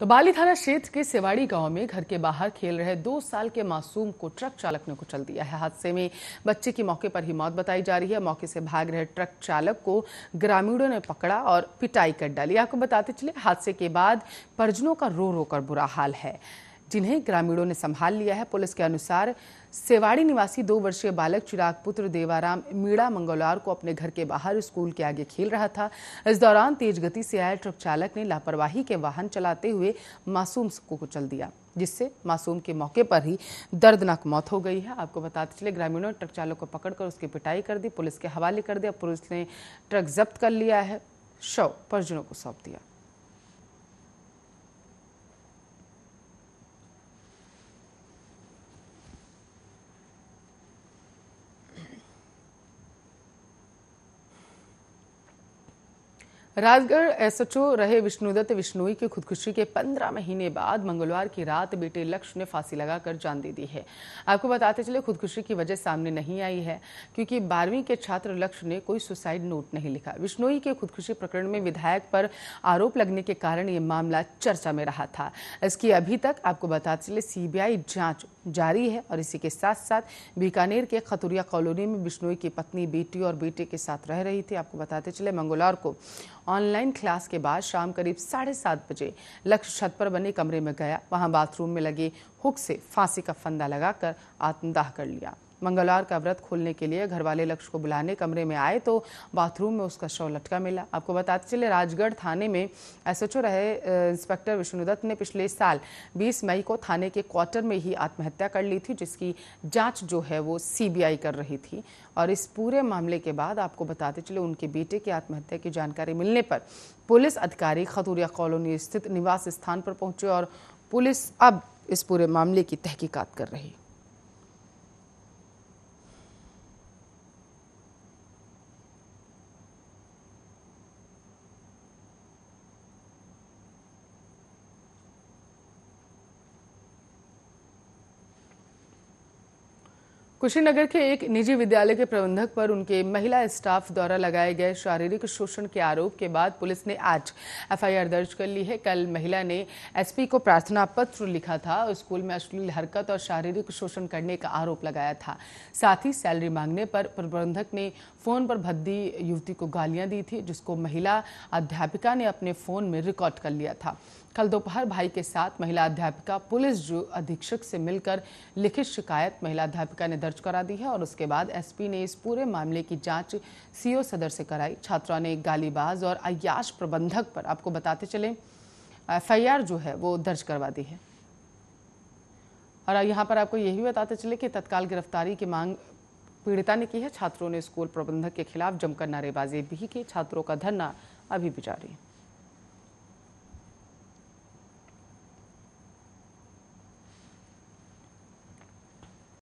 तो बाली थाना क्षेत्र के सेवाड़ी गांव में घर के बाहर खेल रहे दो साल के मासूम को ट्रक चालक ने कुचल दिया है हादसे में बच्चे की मौके पर ही मौत बताई जा रही है मौके से भाग रहे ट्रक चालक को ग्रामीणों ने पकड़ा और पिटाई कर डाली आपको बताते चले हादसे के बाद परिजनों का रो रो कर बुरा हाल है जिन्हें ग्रामीणों ने संभाल लिया है पुलिस के अनुसार सेवाड़ी निवासी दो वर्षीय बालक चिराग पुत्र देवाराम मीणा मंगलवार को अपने घर के बाहर स्कूल के आगे खेल रहा था इस दौरान तेज गति से आए ट्रक चालक ने लापरवाही के वाहन चलाते हुए मासूम को कुचल दिया जिससे मासूम के मौके पर ही दर्दनाक मौत हो गई है आपको बताते चले ग्रामीणों ने ट्रक चालक को पकड़कर उसकी पिटाई कर दी पुलिस के हवाले कर दिया पुलिस ने ट्रक जब्त कर लिया है शव परिजनों को सौंप दिया राजगढ़ एसएचओ रहे विष्णुदत्त विष्णोई की खुदकुशी के पंद्रह महीने बाद मंगलवार की रात बेटे लक्ष्य ने फांसी लगाकर जान दे दी है आपको बताते चले खुदकुशी की वजह सामने नहीं आई है क्योंकि बारहवीं के छात्र लक्ष्य ने कोई सुसाइड नोट नहीं लिखा विष्णोई के खुदकुशी प्रकरण में विधायक पर आरोप लगने के कारण ये मामला चर्चा में रहा था इसकी अभी तक आपको बताते चले सीबीआई जांच जारी है और इसी के साथ साथ बीकानेर के खतुरिया कॉलोनी में बिश्नोई की पत्नी बेटी और बेटे के साथ रह रही थी आपको बताते चले मंगलवार को ऑनलाइन क्लास के बाद शाम करीब साढ़े सात बजे लक्ष्य छत पर बने कमरे में गया वहां बाथरूम में लगे हुक से फांसी का फंदा लगाकर आत्मदाह कर लिया मंगलवार का व्रत खोलने के लिए घर वाले लक्ष्य को बुलाने कमरे में आए तो बाथरूम में उसका शव लटका मिला आपको बताते चले राजगढ़ थाने में एसएचओ रहे इंस्पेक्टर विष्णुदत्त ने पिछले साल 20 मई को थाने के क्वार्टर में ही आत्महत्या कर ली थी जिसकी जांच जो है वो सीबीआई कर रही थी और इस पूरे मामले के बाद आपको बताते चले उनके बेटे की आत्महत्या की जानकारी मिलने पर पुलिस अधिकारी खतूरिया कॉलोनी स्थित निवास स्थान पर पहुंचे और पुलिस अब इस पूरे मामले की तहकीकात कर रही है कुशीनगर के एक निजी विद्यालय के प्रबंधक पर उनके महिला स्टाफ द्वारा लगाए गए शारीरिक शोषण के आरोप के बाद पुलिस ने आज एफआईआर दर्ज कर ली है कल महिला ने एसपी को प्रार्थना पत्र लिखा था और स्कूल में अश्लील हरकत और शारीरिक शोषण करने का आरोप लगाया था साथ ही सैलरी मांगने पर प्रबंधक ने फोन पर भद्दी युवती को गालियां दी थी जिसको महिला अध्यापिका ने अपने फोन में रिकॉर्ड कर लिया था कल दोपहर भाई के साथ महिला अध्यापिका पुलिस जो अधीक्षक से मिलकर लिखित शिकायत महिला अध्यापिका ने दर्ज करा दी है और उसके बाद एसपी ने इस पूरे मामले की जांच सीओ सदर से कराई छात्रा ने गालीबाज और अयाश प्रबंधक पर आपको बताते चले एफ जो है वो दर्ज करवा दी है और यहाँ पर आपको यही बताते चले कि तत्काल गिरफ्तारी की मांग पीड़िता ने की है छात्रों ने स्कूल प्रबंधक के खिलाफ जमकर नारेबाजी भी की छात्रों का धरना अभी भी जारी है